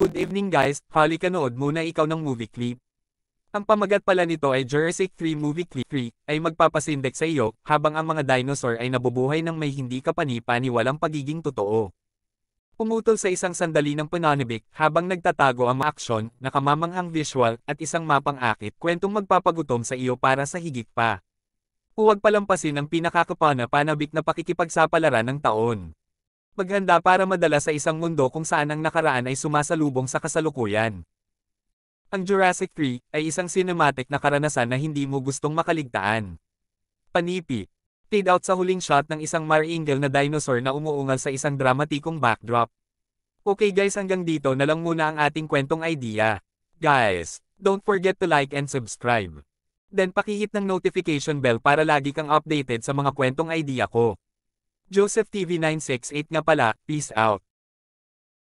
Good evening guys, Holly kanood muna ikaw ng movie clip. Ang pamagat pala nito ay Jurassic 3 Movie Clip 3 ay magpapasindek sa iyo habang ang mga dinosaur ay nabubuhay ng may hindi kapanipaniwalang pagiging totoo. Pumutol sa isang sandali ng pananibik habang nagtatago ang maaksyon, nakamamanghang visual at isang mapang akit kwentong magpapagutom sa iyo para sa higit pa. Huwag palampasin ang pinakakapanapanabik na pakikipagsapalaran ng taon. Maghanda para madala sa isang mundo kung saan ang nakaraan ay sumasalubong sa kasalukuyan. Ang Jurassic 3 ay isang cinematic na karanasan na hindi mo gustong makaligtaan. Panipi. Fade out sa huling shot ng isang maringle na dinosaur na umuungal sa isang dramatikong backdrop. Okay guys hanggang dito na lang muna ang ating kwentong idea. Guys, don't forget to like and subscribe. Then pakihit ng notification bell para lagi kang updated sa mga kwentong idea ko. Joseph TV968 nga pala, peace out.